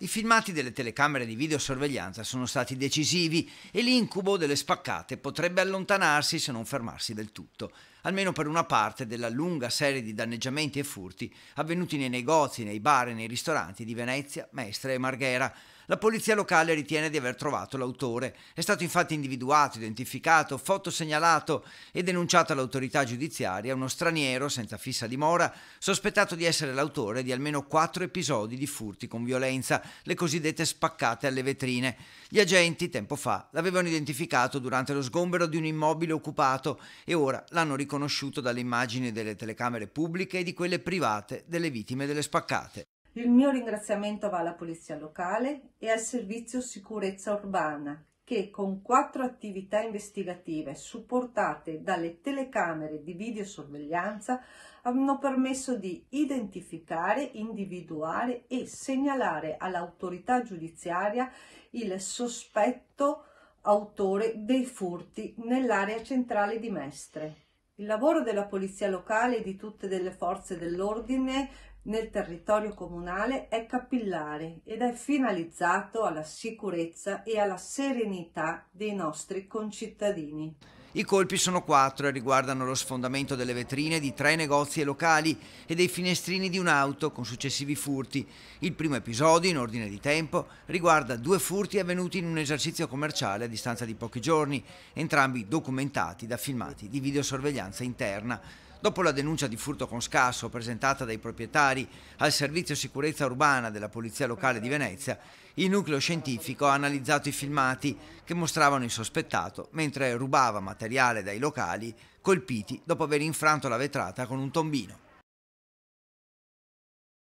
I filmati delle telecamere di videosorveglianza sono stati decisivi e l'incubo delle spaccate potrebbe allontanarsi se non fermarsi del tutto, almeno per una parte della lunga serie di danneggiamenti e furti avvenuti nei negozi, nei bar e nei ristoranti di Venezia, Mestre e Marghera. La polizia locale ritiene di aver trovato l'autore. È stato infatti individuato, identificato, fotosegnalato e denunciato all'autorità giudiziaria uno straniero senza fissa dimora, sospettato di essere l'autore di almeno quattro episodi di furti con violenza le cosiddette spaccate alle vetrine. Gli agenti, tempo fa, l'avevano identificato durante lo sgombero di un immobile occupato e ora l'hanno riconosciuto dalle immagini delle telecamere pubbliche e di quelle private delle vittime delle spaccate. Il mio ringraziamento va alla Polizia Locale e al Servizio Sicurezza Urbana che con quattro attività investigative supportate dalle telecamere di videosorveglianza hanno permesso di identificare, individuare e segnalare all'autorità giudiziaria il sospetto autore dei furti nell'area centrale di Mestre. Il lavoro della polizia locale e di tutte le forze dell'ordine nel territorio comunale è capillare ed è finalizzato alla sicurezza e alla serenità dei nostri concittadini. I colpi sono quattro e riguardano lo sfondamento delle vetrine di tre negozi e locali e dei finestrini di un'auto con successivi furti. Il primo episodio, in ordine di tempo, riguarda due furti avvenuti in un esercizio commerciale a distanza di pochi giorni, entrambi documentati da filmati di videosorveglianza interna. Dopo la denuncia di furto con scasso presentata dai proprietari al Servizio Sicurezza Urbana della Polizia Locale di Venezia, il nucleo scientifico ha analizzato i filmati che mostravano il sospettato mentre rubava materiale dai locali colpiti dopo aver infranto la vetrata con un tombino.